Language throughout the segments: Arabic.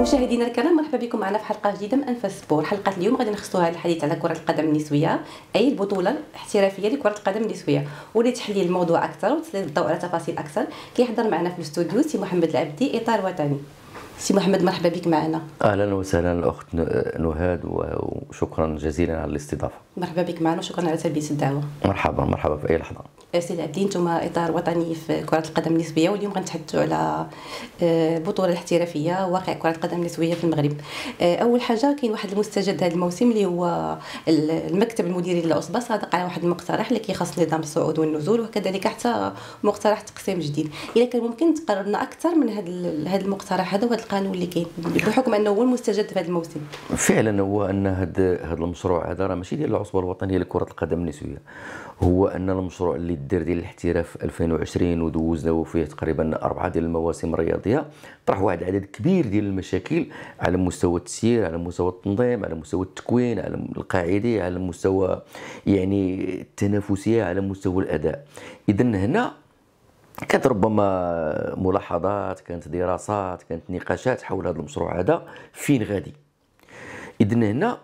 مشاهدينا الكرام مرحبا بكم معنا في حلقه جديده من انفاس سبور حلقه اليوم غادي نخصوها الحديث على كره القدم النسويه اي البطوله الاحترافيه لكره القدم النسويه ولتحليل الموضوع اكثر وتسليط الضوء على تفاصيل اكثر كيحضر معنا في الاستوديو سي محمد العبدي اطار وطني سي محمد مرحبا بك معنا اهلا وسهلا الاخت نهاد وشكرا جزيلا على الاستضافه مرحبا بك معنا وشكرا على تلبيه الدعوه مرحبا مرحبا في اي لحظه سي عبدي نتوما اطار وطني في كره القدم النسبيه واليوم غنتحدثوا على آه، بطوله الاحترافيه واقع كره القدم النسويه في المغرب آه، اول حاجه كاين واحد المستجد هذا الموسم اللي هو المكتب المديري للعصبه صادق على واحد المقترح اللي كيخص نظام الصعود والنزول وكذلك حتى مقترح تقسيم جديد الا كان ممكن تقررنا اكثر من هذا هذا المقترح هذا وهذا القانون اللي كاين بحكم انه هو المستجد في هذا الموسم فعلا هو ان هذا المشروع هذا راه ماشي ديال العصبه الوطنيه لكره القدم النسويه هو ان المشروع اللي الدير ديال الاحتراف 2020 ودوزنا فيه تقريبا اربعه ديال المواسم الرياضيه طرح واحد العدد كبير ديال المشاكل على مستوى التسيير على مستوى التنظيم على مستوى التكوين على القاعده على مستوى يعني التنافسيه على مستوى الاداء اذا هنا كانت ربما ملاحظات كانت دراسات كانت نقاشات حول هذا المشروع هذا فين غادي اذا هنا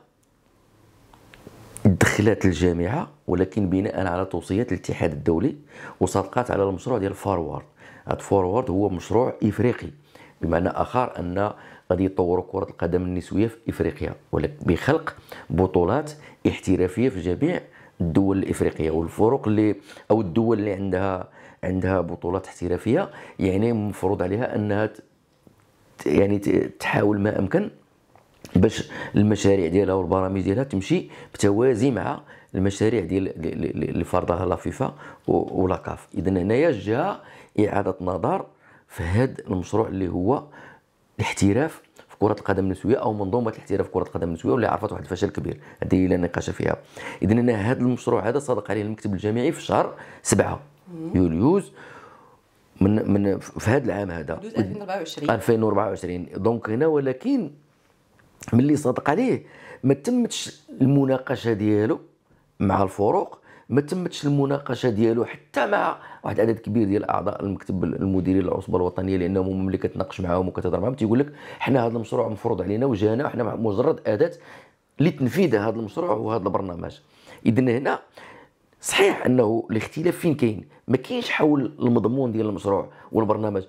دخلات الجامعه ولكن بناء على توصيات الاتحاد الدولي وصدقات على المشروع ديال فورورد هاد فورورد هو مشروع افريقي بمعنى اخر ان غادي يطوروا كره القدم النسويه في افريقيا ولكن بخلق بطولات احترافيه في جميع الدول الافريقيه والفرق اللي او الدول اللي عندها عندها بطولات احترافيه يعني مفروض عليها انها يعني تحاول ما امكن باش المشاريع ديالها والبرامج ديالها تمشي بتوازي مع المشاريع ديال اللي فرضها لا فيفا ولا كاف اذا هنايا جا اعاده نظر في هذا المشروع اللي هو الاحتراف في كره القدم النسويه او منظومه الاحتراف في كره القدم النسويه واللي عرفت واحد الفشل كبير هذه لا نقاش فيها اذا انا هذا المشروع هذا صادق عليه المكتب الجامعي في شهر 7 يوليوز من من في هذا العام هذا 2024 2024 دونك هنا ولكن ملي صدق عليه ما تمتش المناقشه ديالو مع الفروق ما تمتش المناقشه ديالو حتى مع واحد العدد كبير ديال اعضاء المكتب المديري للعصبه الوطنيه لانهم ملي كتناقش معاهم وكتهضر معاهم تيقول لك حنا هذا المشروع مفروض علينا وجانا وحنا مجرد اداه لتنفيذ هذا المشروع وهذا البرنامج اذا هنا صحيح انه الاختلاف فين كاين ما كاينش حول المضمون ديال المشروع والبرنامج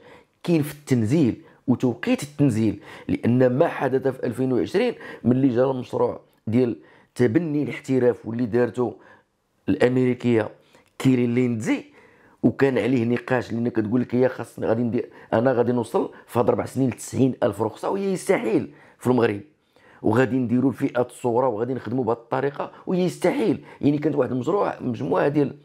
كاين في التنزيل وتوقيت التنزيل لان ما حدث في 2020 ملي جا المشروع ديال تبني الاحتراف واللي دارته الامريكيه كيري ليندزي وكان عليه نقاش لان كتقول لك هي خاصني غادي ندير انا غادي نوصل في هاد اربع سنين ل 90000 رخصه وهي يستحيل في المغرب وغادي نديروا الفئات الصوره وغادي نخدموا بهذه الطريقه وهي يستحيل يعني كانت واحد المشروع مجموعه ديال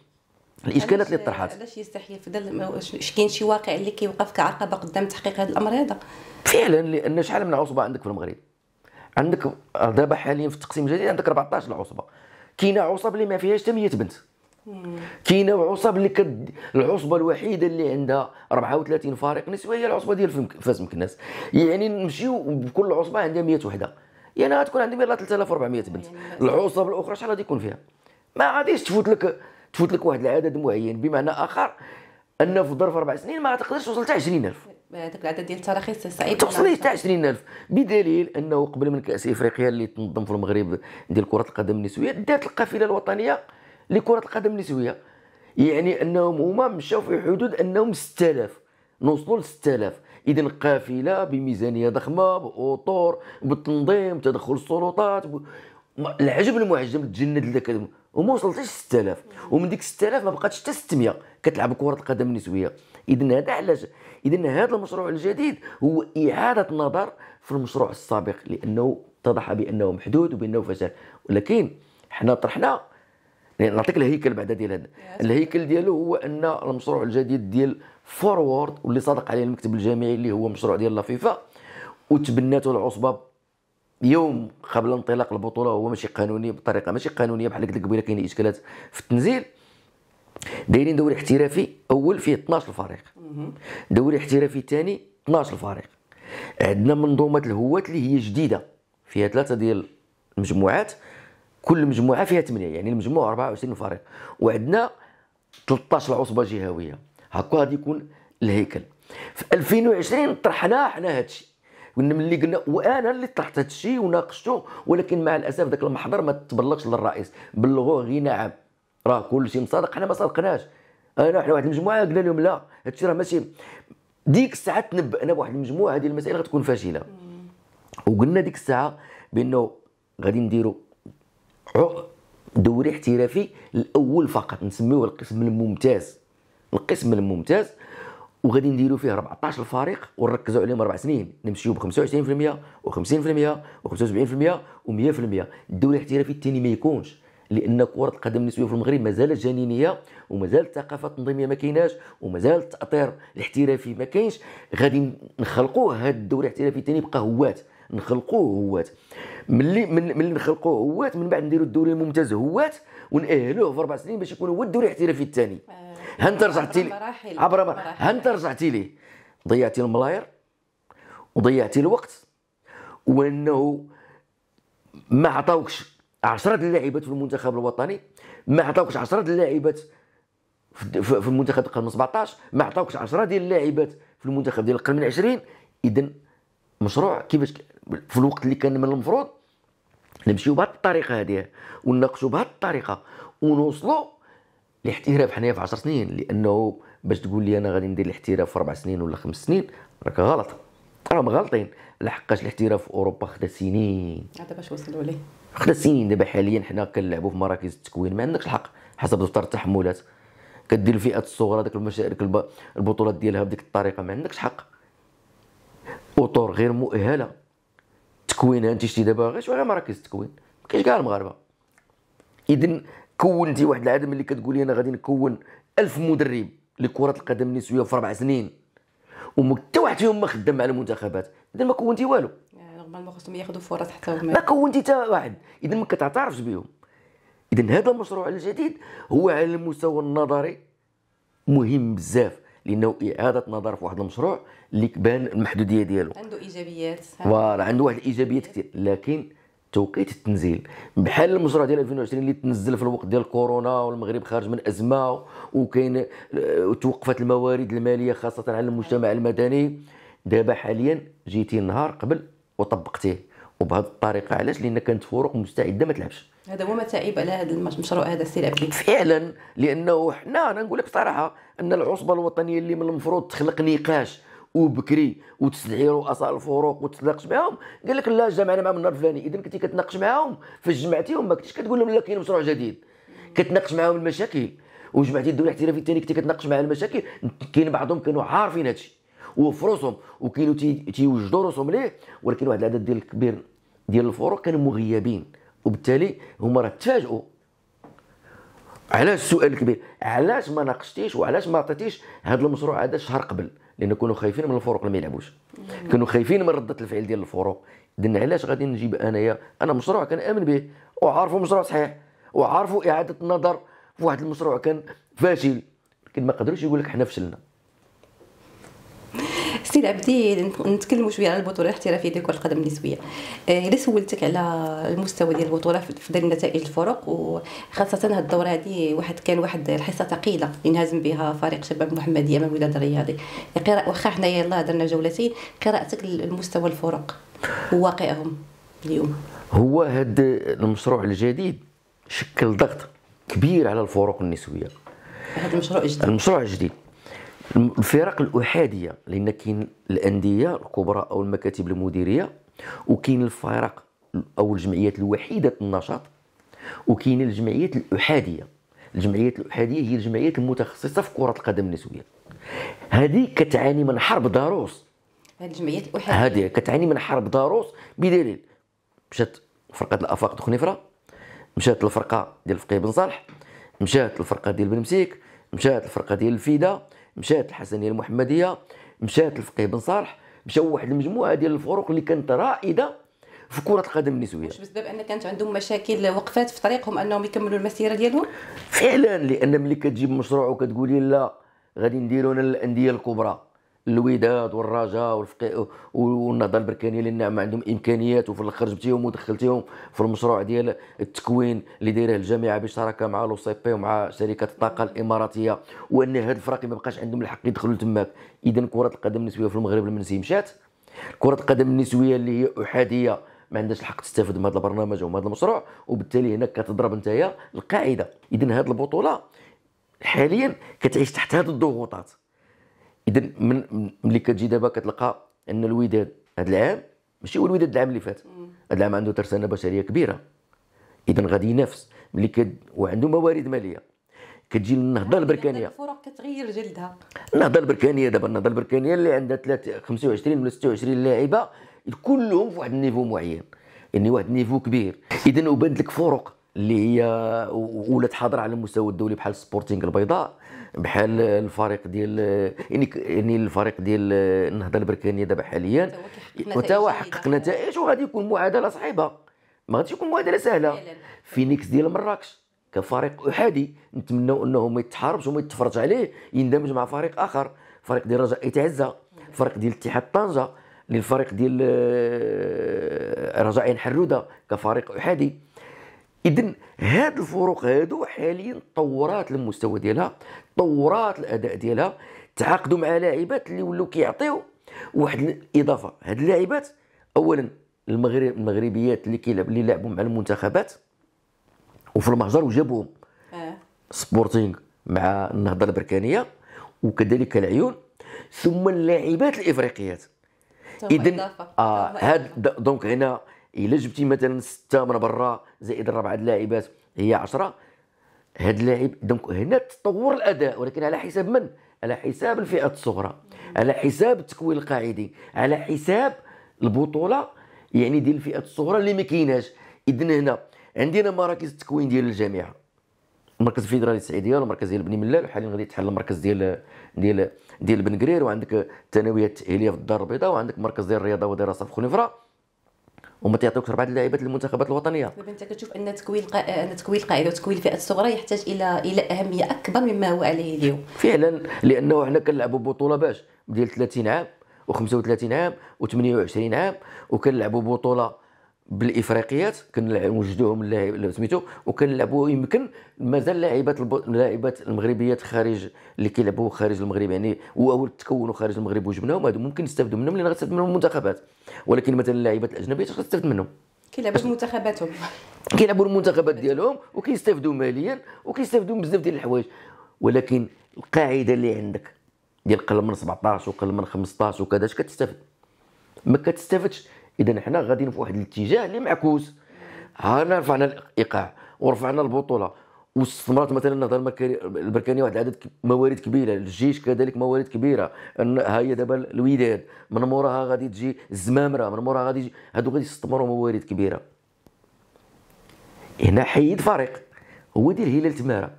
الاشكالات اللي طرحات علاش يستحي في ظل كاين شي واقع اللي كيوقف كعقبه قدام تحقيق هذا الامر هذا فعلا لان شحال من عصبه عندك في المغرب عندك دابا حاليا في التقسيم الجديد عندك 14 عصبه كاينه عصب اللي ما فيهاش حتى 100 بنت كاينه عصب اللي كد العصبه الوحيده اللي عندها 34 فارق نسوي هي العصبه ديال فاس مكناس يعني نمشيو بكل عصبه عندها 100 وحده يعني غتكون عندي 3400 بنت يعني العصب الاخرى شحال غادي يكون فيها ما غاديش تفوت لك تفوت لك واحد العدد معين بمعنى اخر ان في ظرف اربع سنين ما تقدرش توصل حتى 20000 هذاك العدد ديال التراخيص صعيب توصل حتى 20000 بدليل انه قبل من كاس افريقيا اللي تنظم في المغرب ديال كره القدم النسويه دات القافله الوطنيه لكره القدم النسويه يعني انهم هما مشاو في حدود انهم 6000 نوصلوا ل 6000 اذا قافله بميزانيه ضخمه باطور بالتنظيم تدخل السلطات ب... العجب المعجب تجند لك وما وصلتش 6000 ومن ديك 6000 ما بقاتش حتى 600 كتلعب كره القدم النسويه اذا هذا علاش اذا هذا المشروع الجديد هو اعاده نظر في المشروع السابق لانه اتضح بانه محدود وبانه فشل ولكن حنا طرحنا يعني نعطيك الهيكل بعدا ديال هذا الهيكل ديالو هو ان المشروع الجديد ديال فورورد واللي صادق عليه المكتب الجامعي اللي هو مشروع ديال لافيفا وتبناته العصبه يوم قبل انطلاق البطوله وهو ماشي قانوني بطريقه ماشي قانونيه بحال قلت لك قبيله كاين اشكالات في التنزيل دايرين دوري احترافي اول فيه 12 فريق دوري احترافي ثاني 12 فريق عندنا منظومه الهوات اللي هي جديده فيها ثلاثه ديال المجموعات كل مجموعه فيها 8 يعني المجموعه 24 فريق وعندنا 13 عصبه جهويه هكا غادي يكون الهيكل في 2020 طرحنا حنا هادشي قلنا ملي قلنا وانا اللي طرحت هذا الشيء وناقشته ولكن مع الاسف ذاك المحضر ما تبلغش للرئيس بلغوه غير نعم راه كلشي مصادق حنا ما صادقناش انا حنا واحد المجموعه قلنا لهم لا هذا الشيء راه ماشي ديك الساعه تنبأنا بواحد المجموعه ديال المسائل غتكون فاشله وقلنا ديك الساعه بانه غادي نديروا دوري احترافي الاول فقط نسميوه القسم الممتاز القسم الممتاز وغادي نديروا فيه 14 فريق ونركزوا عليهم اربع سنين نمشيو ب 25% و50% و75% و100% الدوري الاحترافي الثاني ما يكونش لان كره القدم النسويه في المغرب مازالت جنينيه ومازال الثقافه التنظيميه ما كايناش ومازال التاطير الاحترافي ما كاينش غادي نخلقوا هذا الدوري الاحترافي الثاني يبقى هوات نخلقوه هوات ملي من ملي نخلقوه هوات من بعد نديروا الدوري الممتاز هوات ونأهلوه في اربع سنين باش يكون هو الدوري الاحترافي الثاني آه. هانت رجعتي لي عبر مراحل هانت رجعتي لي ضيعتي الملاير وضيعتي الوقت وانه ما عطاوكش 10 اللاعبات في المنتخب الوطني ما عطاوكش 10 اللاعبات في المنتخب ديال القرن 17 ما عطاوكش 10 ديال اللاعبات في المنتخب ديال القرن 20 اذا مشروع كيفاش في الوقت اللي كان من المفروض نمشيو بهذه الطريقه هذه ونناقشوا بهذه الطريقه ونوصلوا الاحتراف حنايا في 10 سنين لانه باش تقول لي انا غادي ندير الاحتراف في 4 سنين ولا 5 سنين راك غلط راهم غالطين لحقاش الاحتراف في اوروبا خدا سنين هذا باش وصلوا ليه خدا سنين دابا حاليا حنا كنلعبوا في مراكز التكوين ما عندكش الحق حسب دفتر التحملات كدير الفئات الصغرى داك المشارك البطولات ديالها بديك الطريقه ما عندكش حق اطر غير مؤهله تكوينها انت شتي دابا غير شويه مراكز التكوين ما كاينش كاع المغاربه اذا كونتي واحد العدم اللي كتقولي انا غادي نكون ألف مدرب لكره القدم النسويه في اربع سنين وما حتى واحد فيهم ما خدام مع المنتخبات اذا ما كونتي والو ما خصهم ياخذوا فرص حتى هما ما كونتي حتى واحد اذا ما كتعترفش بهم اذا هذا المشروع الجديد هو على المستوى النظري مهم بزاف لانه اعاده نظر في واحد المشروع اللي كبان المحدوديه ديالو عنده ايجابيات فوالا عنده واحد الايجابيات كثير لكن توقيت التنزيل بحال المشروع ديال 2020 اللي تنزل في الوقت ديال كورونا والمغرب خارج من ازمه وكاين آه، توقفت الموارد الماليه خاصه على المجتمع المدني دابا حاليا جيتي النهار قبل وطبقتيه وبهذه الطريقه علاش لان كانت فروق مستعده ما تلعبش هذا هو متاعب على هذا المشروع هذا السي العبدي فعلا لانه حنا انا نقول لك بصراحه ان العصبه الوطنيه اللي من المفروض تخلق نقاش وبكري وتسعير واصال الفروق وتتناقش معاهم قال لك لا جمعنا معاهم النهار الفلاني اذا كنتي كتناقش معاهم فاش جمعتيهم ما كنتيش كتقول لهم لا كاين مشروع جديد كتناقش معاهم المشاكل وجمعتي الدوله الاحترافيه الثانيه كنتي كتناقش معها المشاكل كاين بعضهم كانوا عارفين هادشي وفروسهم وكانوا تيوجدوا راسهم ليه ولكن واحد العدد ديال الكبير ديال الفروق كانوا مغيبين وبالتالي هما راه تفاجئوا علاش السؤال الكبير علاش ما ناقشتيش وعلاش ما عطيتيش هذا المشروع هذا شهر قبل لان كانوا خايفين من الفرق اللي ما يلعبوش كانوا خايفين من رده الفعل ديال الفرق اذا علاش غادي نجيب انايا انا مشروع كنامن به وعارفه مشروع صحيح وعارفه اعاده النظر في واحد المشروع كان فاشل لكن ما قدروش يقول لك حنا فشلنا سي العبدي نتكلموا شويه على البطوله الاحترافيه ديال كره القدم النسويه آه، الا سولتك على المستوى ديال البطوله في ظل نتائج الفرق وخاصه هاد الدوره هذه واحد كان واحد الحصه ثقيله ينهزم بها فريق شباب محمديه امام الوداد الرياضي قراءه واخا حنا يلاه درنا جولتين قراءتك لمستوى الفرق وواقعهم اليوم هو هذا المشروع الجديد شكل ضغط كبير على الفروق النسويه هذا المشروع الجديد المشروع الجديد الفرق الاحاديه لان كاين الانديه الكبرى او المكاتب المديريه وكاين الفرق او الجمعيات الوحيده النشاط وكاين الجمعيات الاحاديه الجمعيات الاحاديه هي الجمعيات المتخصصه في كره القدم النسويه هذه كتعاني من حرب ضروس هذه الجمعيات الاحاديه هذه كتعاني من حرب ضروس بدليل مشات فرقه الافاق دخنفره مشات الفرقه ديال فقيه بن صالح مشات الفرقه ديال بن مسيك مشات الفرقه ديال الفيده مشات الحسنيه المحمديه مشات الفقيه بن صالح مشاو واحد المجموعه ديال الفروق اللي كانت رائده في كره القدم النسويه واش بسبب ان كانت عندهم مشاكل وقفات في طريقهم انهم يكملوا المسيره ديالهم فعلا لان ملي كتجيب مشروع وكتقولي لا غادي نديرو الانديه الكبرى الوداد والرجاء والفقي والنهضه البركانيه اللي نعم عندهم امكانيات وفي الاخر جبتيهم ودخلتيهم في المشروع ديال التكوين اللي دايره الجامعه بشراكه مع لو سي بي ومع شركه الطاقه الاماراتيه وان هاد الفرق ما بقاش عندهم الحق يدخلوا تماك اذا كره القدم النسويه في المغرب المنسي مشات كره القدم النسويه اللي هي احاديه ما عندهاش الحق تستافد من هذا البرنامج ومن هذا المشروع وبالتالي هنا كتضرب انت القاعده اذا هذه البطوله حاليا كتعيش تحت هذه الضغوطات اذا من ملي كتجي دابا كتلقى ان الوداد هذا العام ماشي هو الوداد العام اللي فات هذا العام عنده ترسانه بشريه كبيره اذا غادي ينافس ملي كد وعنده موارد ماليه كتجي النهضه البركانيه الفرق كتغير جلدها النهضه البركانيه دابا النهضه البركانيه اللي عندها 25 ولا 26 لاعبه كلهم في واحد النيفو معين يعني واحد النيفو كبير اذا وبانت لك فرق اللي هي ولات حاضره على المستوى الدولي بحال سبورتينغ البيضاء بحال الفريق ديال يعني يعني الفريق ديال النهضه البركانيه دابا حاليا وتا حقق نتائج وغادي يكون معادله صعيبه ما غاديش يكون معادله سهله فينيكس ديال مراكش كفريق احادي نتمنوا انه ما يتحاربش وما يتفرج عليه يندمج مع فريق اخر فريق ديال رجاء يتعزى فريق ديال اتحاد طنجه للفريق ديال آه، رجاء حروده كفريق احادي اذا هاد الفروق هادو حاليا طورات المستوى ديالها طورات الاداء ديالها تعاقدوا مع لاعبات اللي ولاو كيعطيو واحد الاضافه هاد اللاعبات اولا المغرب المغربيات اللي كيلعب اللي لعبوا مع المنتخبات وفي المهجر وجابوهم آه. سبورتينغ مع النهضه البركانيه وكذلك العيون ثم اللاعبات الافريقيات اذا آه هاد دونك هنا الا جبتي مثلا سته من برا زائد الربعه اللاعبات هي 10 هاد اللاعب دونك هنا تطور الاداء ولكن على حساب من على حساب الفئه الصغرى على حساب التكوين القاعدي على حساب البطوله يعني ديال الفئات الصغرى اللي ما كايناش اذن هنا عندنا مراكز التكوين ديال الجامعه المركز الفيدرالي السعيديه والمركز ديال بني ملال وحاليا غادي يتحل المركز ديال ديال ديال بنكرير وعندك الثانويه التاهيليه في الدار البيضاء وعندك مركز ديال الرياضه ودراسه في خنيفره وما تيعطيوكش اربعه اللاعبات للمنتخبات الوطنيه دابا انت كتشوف ان تكوين قا... آه، ان تكوين القاعده وتكوين الفئات الصغرى يحتاج الى الى اهميه اكبر مما هو عليه اليوم فعلا لانه حنا كنلعبوا بطوله باش ديال 30 عام و35 عام و28 عام وكنلعبوا بطوله بالافريقيات كنوجدوهم اللاعب سميتو وكنلعبوا يمكن مازال لاعبات اللاعبات المغربيات خارج اللي كيلعبوا خارج المغرب يعني واول تكونوا خارج المغرب وجبناهم هادو ممكن نستافدوا منهم لان غتستافد منهم المنتخبات ولكن مثلا اللاعبات الاجنبيات غتستافد منهم كيلعبوا بمنتخباتهم كيلعبوا المنتخبات ديالهم وكيستافدوا ماليا وكيستافدوا بزاف ديال الحوايج ولكن القاعده اللي عندك ديال قل من 17 وقل من 15 وكذا اش كتستافد ما كتستافدش اذا حنا غاديين في واحد الاتجاه اللي معكوس هنا رفعنا الايقاع ورفعنا البطوله واستثمرت مثلا النهضه البركانيه واحد العدد موارد كبيره الجيش كذلك موارد كبيره ها هي دابا الوداد من موراها غادي تجي الزمامره من موراها غادي هادو غادي يستثمروا موارد كبيره هنا حيد فريق هو ديال هلال تماره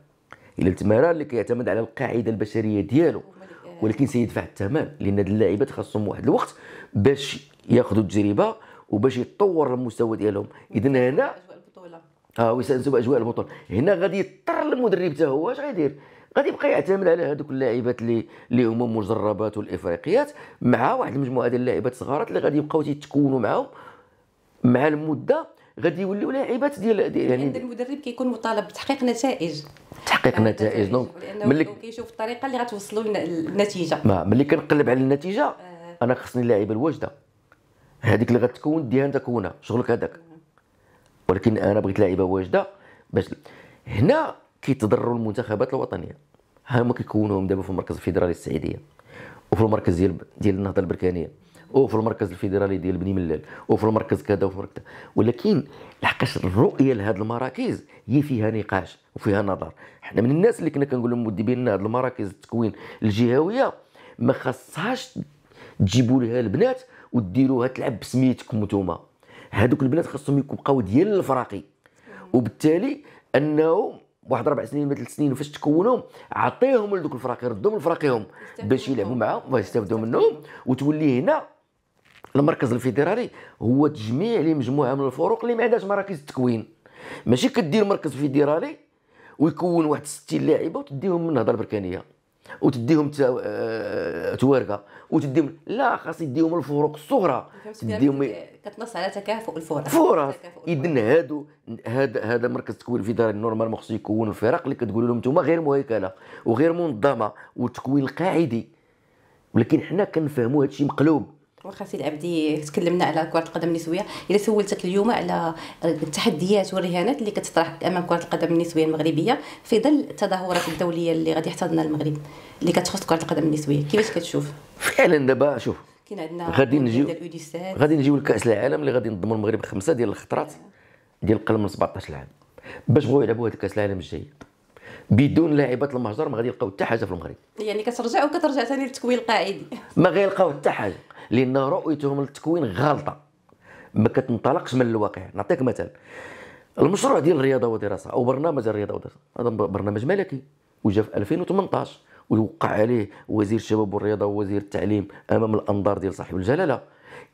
هلال تماره اللي كيعتمد على القاعده البشريه ديالو ولكن سيدفع الثمن لان هاد اللاعبات خاصهم واحد الوقت باش ياخذوا التجربه وباش يتطور المستوى ديالهم اذا هنا اه ويستانسوا باجواء البطوله هنا غادي يضطر المدرب حتى هو اش غيدير غادي يبقى يعتمد على هذوك اللاعبات اللي اللي هما مجربات والافريقيات مع واحد المجموعه ديال اللاعبات صغارات اللي غادي يبقاو تيتكونوا معاهم مع المده غادي يوليو لاعبات ديال دي يعني عند المدرب كيكون مطالب بتحقيق نتائج تحقيق نتائج دونك ملي كيشوف الطريقه اللي غتوصلوا للنتيجه ما ملي كنقلب على النتيجه آه. انا خصني اللعيبه الواجده هذيك اللي غتكون ديها انت كونها شغلك هذاك ولكن انا بغيت لعيبه واجده باش هنا كيتضروا المنتخبات الوطنيه هما كيكونوهم دابا في المركز الفيدرالي السعيديه وفي المركز ديال ديال النهضه البركانيه وفي المركز الفيدرالي ديال بني ملال وفي المركز كذا وفي المركز ولكن لحقاش الرؤيه لهاد المراكز هي فيها نقاش وفيها نظر حنا من الناس اللي كنا كنقول لهم ودي بان هاد المراكز التكوين الجهويه ما خاصهاش تجيبوا لها البنات وديروها تلعب بسميتكم نتوما هادوك البنات خاصهم يبقاو ديال الفراقي وبالتالي انه واحد اربع سنين ولا ثلاث سنين فاش تكونوا عطيهم لذوك الفراقي ردهم لفراقيهم باش يلعبوا معاهم ويستافدوا منهم وتولي هنا المركز الفيدرالي هو تجميع لمجموعه من الفروق اللي ما عندهاش مراكز تكوين ماشي كدير مركز فيدرالي ويكون واحد 60 لاعبه وتديهم من هضره بركانيه وتديهم آه، تواركه وتديهم لا خاص يديهم الفروق الصغرى تديهم يعني كتنص على تكافؤ الفرص فرص اذا هادو هذا هذا مركز التكوين الفيدرالي نورمالمون خصو يكون الفرق اللي كتقول لهم نتوما غير مهيكله وغير منظمه والتكوين القاعدي ولكن حنا كنفهموا هادشي مقلوب واخا سي العبدي تكلمنا على كره القدم النسويه الا سولتك اليوم على التحديات والرهانات اللي كتطرح امام كره القدم النسويه المغربيه في ظل التظاهرات الدوليه اللي غادي يحتضنها المغرب اللي كتخص كره القدم النسويه كيفاش كتشوف فعلا دابا شوف كاين عندنا غادي نجيو غادي نجيو لكاس العالم اللي غادي نضموا المغرب خمسه ديال الخطرات ديال اقل من 17 عام باش بغاو يلعبوا هذا كاس العالم الجاي بدون لاعبات المهجر ما غادي يلقاو حتى حاجه في المغرب يعني كترجع وكترجع ثاني للتكوين القاعدي ما غيلقاو حتى حاجه لان رؤيتهم للتكوين غالطه ما كتنطلقش من الواقع نعطيك مثال المشروع ديال الرياضه والدراسه او برنامج الرياضه والدراسه هذا برنامج ملكي وجا في 2018 ويوقع عليه وزير الشباب والرياضه ووزير التعليم امام الانظار ديال صاحب الجلاله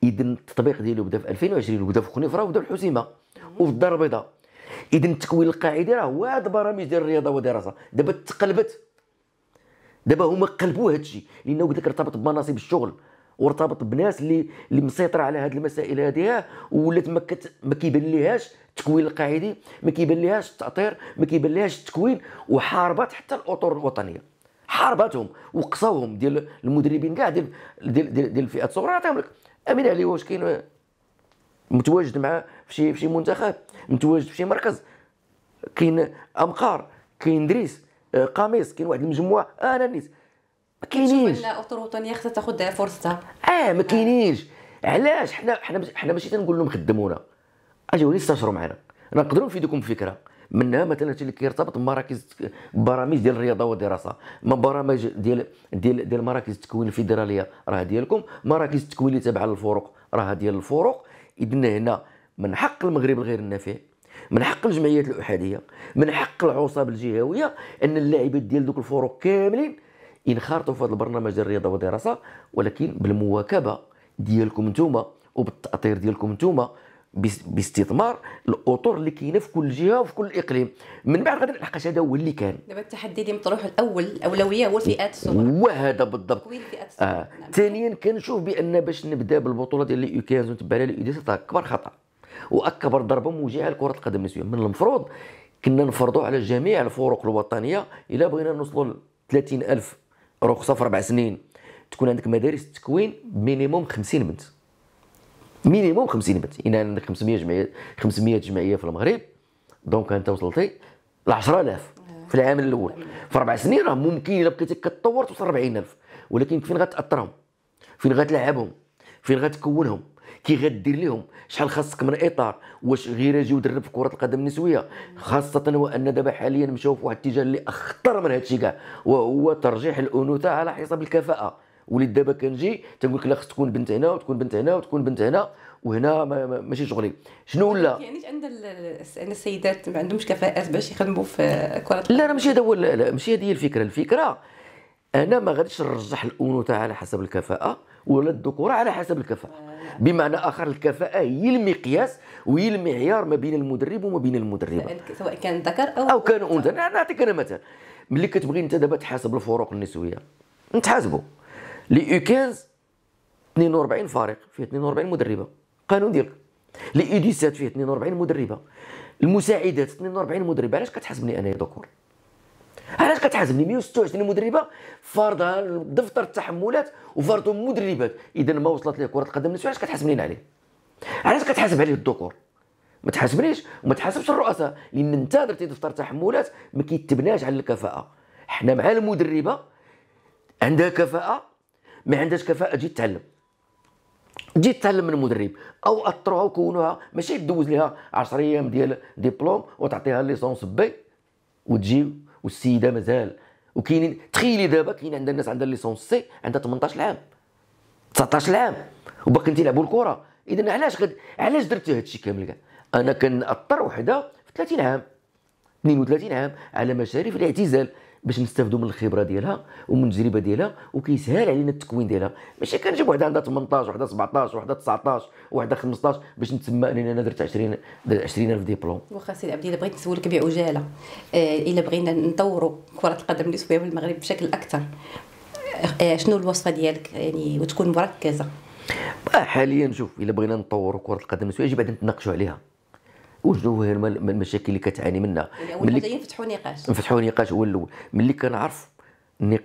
اذا التطبيق ديالو بدا في 2020 وبدا في خنيفره وبدا في الحسيمه وفي الدار البيضاء اذا التكوين القاعدي راه هو هاد البرامج ديال الرياضه والدراسه دابا تقلبت دابا هما قلبوا هادشي لانه داك ارتبط بمناصب الشغل وارتبط بناس اللي اللي مسيطره على هذه المسائل هذه ولات ما ما كيبان ليهاش التكوين القاعدي ما كيبان ليهاش التاطير ما كيبان ليهاش التكوين وحاربات حتى الاطر الوطنيه حارباتهم وقصوهم ديال المدربين كاع ديال ديال ديال, دي الفئات الصغرى عطيهم لك امين عليه واش كاين متواجد مع في شي في شي منتخب متواجد في شي مركز كاين امقار كاين دريس آه، قميص كاين واحد المجموعه آه، انا نيت ما كاينينش الاطر الوطنيه خصها تاخذ فرصتها اه ما آه. كاينينش علاش حنا حنا حنا ماشي تنقول لهم خدمونا اجيو لي استشروا معنا نقدروا نفيدكم بفكره منها مثلا اللي كيرتبط بمراكز برامج ديال الرياضه والدراسه ما برامج ديال ديال ديال مراكز التكوين الفيدراليه راه ديالكم مراكز التكوين اللي تابعه للفروق راه ديال الفروق اذن هنا من حق المغرب الغير النافع من حق الجمعيات الاحاديه من حق العصاب الجهويه ان اللاعبات ديال دوك الفروق كاملين ينخرطوا في هذا البرنامج ديال الرياضه والدراسه ولكن بالمواكبه ديالكم نتوما وبالتاطير ديالكم نتوما باستثمار الاطر اللي كاينه في كل جهه وفي كل اقليم من بعد غادي نلحقاش هذا هو اللي كان دابا التحدي اللي مطروح الاول الاولويه هو الفئات الصغرى وهذا بالضبط الفئات آه. نعم. ثانيا كنشوف بان باش نبدا بالبطوله ديال اليو 15 ونتبع لها اليو اكبر خطا واكبر ضربه موجعه لكره القدم النسويه من المفروض كنا نفرضوا على جميع الفرق الوطنيه الا بغينا نوصلوا ل 30000 رخصه في اربع سنين تكون عندك مدارس التكوين مينيموم 50 بنت مينيموم 50 بنت إن عندك 500 جمعيه 500 جمعيه في المغرب دونك انت وصلتي ل 10000 في العام الاول في اربع سنين راه ممكن الا بقيتي كتطور توصل 40000 ولكن فين غتاثرهم فين غتلعبهم فين غتكونهم كي غدير لهم شحال خاصك من اطار واش غير اجي ودرب في كره القدم النسويه خاصه وان دابا حاليا مشاو في واحد الاتجاه اللي اخطر من هادشي كاع وهو ترجيح الانوثه على حساب الكفاءه وليت دابا كنجي تنقول لك لا خص تكون بنت هنا وتكون بنت هنا وتكون بنت هنا وهنا ماشي شغلي شنو ولا يعني عند ان السيدات ما عندهمش كفاءات باش يخدموا في كره لا ماشي هذا هو ماشي هذه هي الفكره الفكره انا ما غاديش نرجح الانوثه على حسب الكفاءه ولا الذكوره على حسب الكفاءه بمعنى اخر الكفاءه هي المقياس وهي المعيار ما بين المدرب وما بين المدربه سواء كان ذكر او او كان انثى نعم، نعطيك انا مثلا ملي كتبغي انت دابا تحاسب الفروق النسويه نتحاسبوا لي يو 15 42 فريق فيه 42 مدربه قانون ديالك لي يو 17 فيه 42 مدربه المساعدات 42 مدربه علاش كتحاسبني انا يا ذكور علاش كتحاسبني 126 مدربه فارضها دفتر التحملات وفرض مدربات اذا ما وصلت لي كره القدم علاش كتحاسبني عليه علاش كتحاسب عليه الذكور ما تحاسبنيش وما تحاسبش الرؤساء لان انت درتي دفتر تحملات ما كيتبناش على الكفاءه حنا مع المدربه عندها كفاءه ما عندهاش كفاءه تجي تتعلم تجي تتعلم من المدرب او اطروها وكونوها ماشي دوز لها 10 ايام ديال ديبلوم وتعطيها ليسونس بي وتجي والسيده مازال وكاينين تخيلي دابا كاين عند الناس عندها ليسونس سي عندها 18 عام 19 عام وباقي تيلعبوا الكره اذا علاش غد... علاش درت الشيء كامل كاع انا كنأثر وحده في 30 عام 32 عام على مشارف الاعتزال باش نستافدوا من الخبره ديالها ومن التجربه ديالها وكيسهل علينا التكوين ديالها ماشي كنجيب وحده عندها 18 وحده 17 وحده 19 وحده 15 باش نتسمى انا درت 20 20000 ديبلوم واخا سي عبد الله بغيت نسولك بعجاله آه، الا بغينا نطوروا كره القدم الاسبوعيه في المغرب بشكل اكثر آه، شنو الوصفه ديالك يعني وتكون مركزه آه، حاليا شوف الا بغينا نطوروا كره القدم الاسبوعيه يجب ان نتناقشوا عليها وشنو هي المشاكل اللي كتعاني منها يعني ملي فتحوا نقاش نفتحوا نقاش هو الاول ملي كنعرف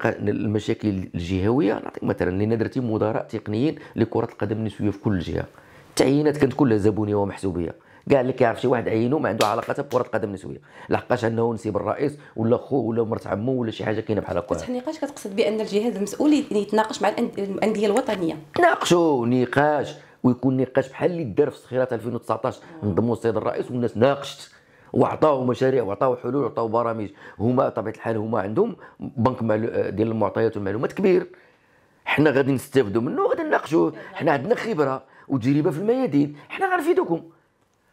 المشاكل الجهويه نعطيك مثلا لان درتي مدراء تقنيين لكره القدم النسويه في كل جهه التعيينات كانت كلها زبونيه ومحسوبيه كاع اللي كيعرف شي واحد عينه ما عنده علاقه بكره القدم النسويه لحقاش انه نسيب الرئيس ولا خوه ولا مرت عمو ولا شي حاجه كاينه بحال هكا فتح النقاش كتقصد بان الجهاز المسؤول يتناقش مع الانديه الوطنيه ناقشوا نقاش ويكون نقاش بحال اللي دار في الصخيرات 2019 نظموا السيد الرئيس والناس ناقشت وعطاو مشاريع وعطاو حلول وعطاو برامج هما طبيعه الحال هما عندهم بنك آه، ديال المعطيات والمعلومات كبير حنا غادي نستافدوا منه وغادي نناقشوه حنا عندنا خبره وتجربه في الميادين حنا غنفيدوكم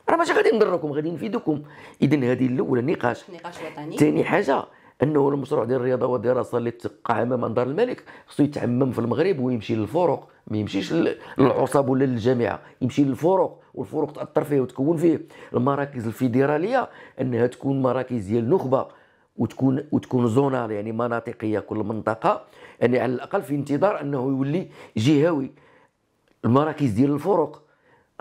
راه ماشي غادي نضركم غادي نفيدوكم اذا هذه الاولى نقاش نقاش وطني ثاني حاجه انه المشروع ديال الرياضه والدراسه اللي تقع امام دار الملك خصو يتعمم في المغرب ويمشي للفرق ما يمشيش للعصاب ولا للجامعه يمشي للفروق والفروق تاثر فيه وتكون فيه المراكز الفيدراليه انها تكون مراكز ديال نخبه وتكون وتكون زونال يعني مناطقيه كل منطقه يعني على الاقل في انتظار انه يولي جهوي المراكز ديال الفرق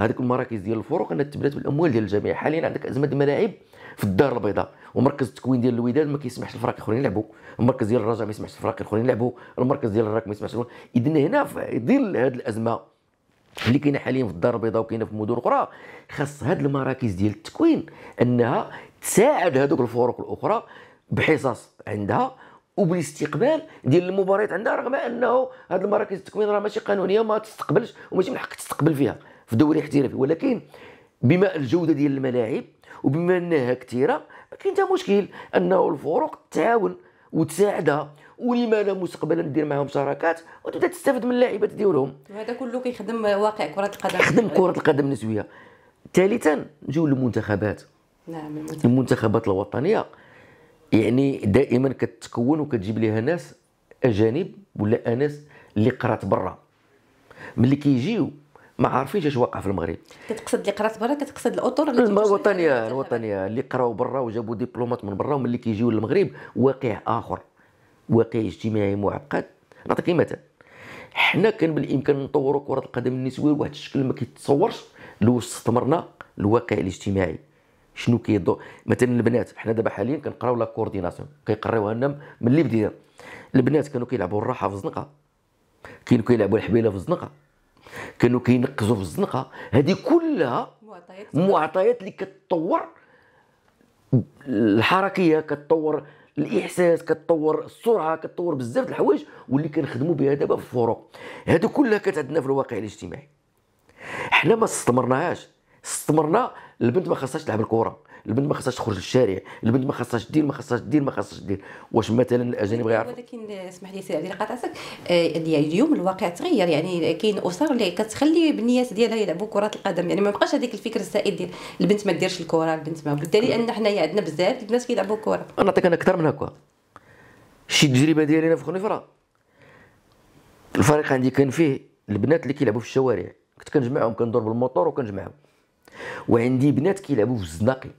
هذيك المراكز ديال الفرق انها تبنات بالاموال ديال الجميع حاليا عندك ازمه الملاعب في الدار البيضاء ومركز التكوين ديال الوداد ما كيسمحش الفرق الاخرين يلعبوا المركز ديال الرجاء ما يسمحش الفرق الاخرين يلعبوا المركز ديال الراك ما يسمحش اذا هنا في ظل هذه الازمه اللي كاينه حاليا في الدار البيضاء وكاينه في مدن اخرى خاص هذه المراكز ديال التكوين انها تساعد هذوك الفرق الاخرى بحصص عندها وبالاستقبال ديال المباريات عندها رغم انه هذه المراكز التكوين راه ماشي قانونيه وما تستقبلش وماشي من حقك تستقبل فيها في دوري احترافي ولكن بما الجوده ديال الملاعب وبما انها كثيره كاين حتى مشكل انه الفرق تعاون وتساعدها ولما لا مستقبلا دير معاهم شراكات وتبدا تستافد من اللاعبات ديالهم وهذا كله كيخدم واقع كره القدم كيخدم كره القدم النسويه ثالثا نجيو للمنتخبات نعم المنتخبات, المنتخبات الوطنيه يعني دائما كتكون وكتجيب ليها ناس اجانب ولا اناس اللي قرات برا ملي كيجيو ما عارفينش اش واقع في المغرب كتقصد اللي قرات برا كتقصد الاطر اللي الوطنيه الوطنيه اللي قراو برا وجابوا دبلومات من برا وملي كيجيو للمغرب واقع اخر واقع اجتماعي معقد نعطيك مثال حنا كان بالامكان نطوروا كره القدم النسويه لواحد الشكل ما كيتصورش لو استثمرنا الواقع الاجتماعي شنو كيدو مثلا البنات حنا دابا حاليا كنقراو لا كورديناسيون كيقراوها لنا من اللي بدينا البنات كانوا كيلعبوا الراحه في الزنقه كانوا كيلعبوا الحبيله في الزنقه كانوا كينقزوا في الزنقه هذه كلها معطيات معطيات اللي كتطور الحركيه كتطور الاحساس كتطور السرعه كتطور بزاف د الحوايج واللي كنخدموا بها دابا في الفروق هذه كلها كانت عندنا في الواقع الاجتماعي حنا ما استثمرناهاش استثمرنا البنت ما خاصهاش تلعب الكره البنت ما خصهاش تخرج للشارع البنت ما خصهاش دير ما خصهاش دير ما خصهاش دير واش مثلا الاجانب غيعرفوا ولكن اسمح لي سي عبد قطعتك اليوم الواقع تغير يعني كاين اسر اللي كتخلي بنيات ديالها يلعبوا كره القدم يعني ما بقاش هذيك الفكر السائد ديال البنت ما ديرش الكره البنت ما وبالتالي ان حنايا عندنا بزاف البنات كيلعبوا كره انا نعطيك انا اكثر من هكا شي تجربه ديالي انا في خنيفره الفريق عندي كان فيه البنات اللي كيلعبوا في الشوارع كنت كنجمعهم كندور بالموطور وكنجمعهم وعندي بنات كيلعبوا في الزناقي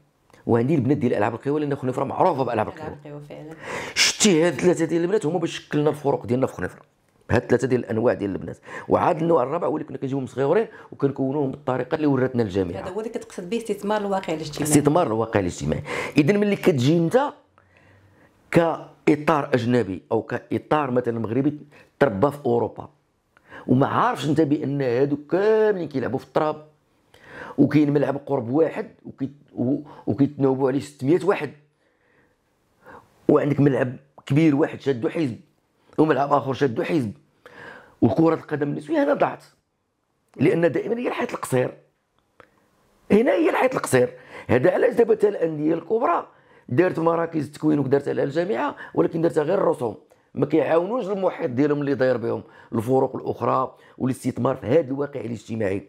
وعندي البنات ديال العاب القوى لان خنيفره معروفه بالعاب القوى فعلا شتي هاد الثلاثه ديال البنات هما باش شكلنا الفروق ديالنا في خنيفره هاد الثلاثه ديال الانواع ديال البنات وعاد النوع الرابع هو اللي كنا كنجيبهم صغيورين وكنكونوهم بالطريقه اللي وراتنا الجامعه هذا هو اللي كتقصد به استثمار الواقع الاجتماعي استثمار الواقع الاجتماعي اذا ملي كتجي انت كاطار اجنبي او كاطار مثلا مغربي تربى في اوروبا وما عارفش انت بان هادو كاملين كيلعبوا في التراب وكاين ملعب قرب واحد وكيتناوبوا عليه 600 واحد وعندك ملعب كبير واحد شادو حزب وملعب اخر شادو حزب وكرة القدم النسوية هنا ضاعت لان دائما هي الحيط القصير هنا هي الحيط القصير هذا علاش دابا حتى الانديه الكبرى دارت مراكز التكوين ودارتها على الجامعه ولكن دارتها غير الرسوم ما كيعاونوش المحيط ديالهم اللي داير بهم الفروق الاخرى والاستثمار في هذا الواقع الاجتماعي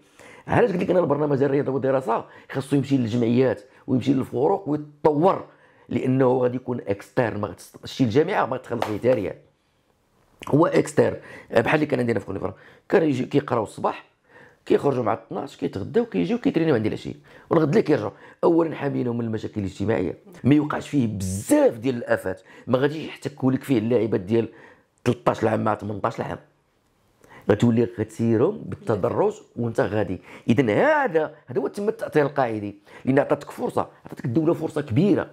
علاش قلت لك انا البرنامج الرياضه والدراسه خاصو يمشي للجمعيات ويمشي للفروق ويتطور لانه غادي يكون اكستيرن ما شي الجامعه ما تخلص فيه تاريخ هو اكستيرن بحال اللي كان عندنا في كونيفرا كان يجي كيقراو الصباح كيخرجوا مع 12 كيتغداو كيجيو كيترينيو عندي العشيه والغد اللي كيرجعوا اولا حامينهم من المشاكل الاجتماعيه ما يوقعش فيه بزاف ديال الافات ما غاديش يحتكوا لك فيه اللاعبات ديال 13 عام مع 18 عام غتولي غتسيرهم بالتدرج وانت غادي اذا هذا هذا هو تم التاطير القاعدي لان عطاتك فرصه عطاتك الدوله فرصه كبيره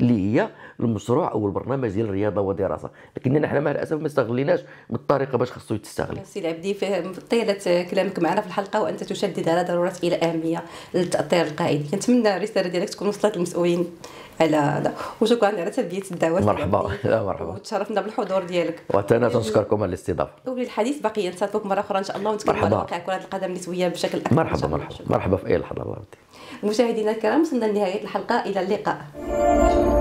اللي هي المشروع او البرنامج ديال الرياضه والدراسه لكننا حنا مع الاسف ما استغليناش بالطريقه باش خصو يتستغل سي العبدي في طيله كلامك معنا في الحلقه وانت تشدد على ضروره الى اهميه التاثير القائد كنتمنى الرساله ديالك تكون وصلت للمسؤولين على هذا وشكرا على تلبيه الدعوه مرحبا لا مرحبا وتشرفنا بالحضور ديالك وانا يعني تنشكركم على الاستضافه الحديث باقي نتسافوك مره اخرى ان شاء الله ونتكلم على واقع كره القدم النسويه بشكل اكبر مرحبا مرحبا مرحبا في اي لحظه الله مشاهدينا الكرام وصلنا لنهايه الحلقه الى اللقاء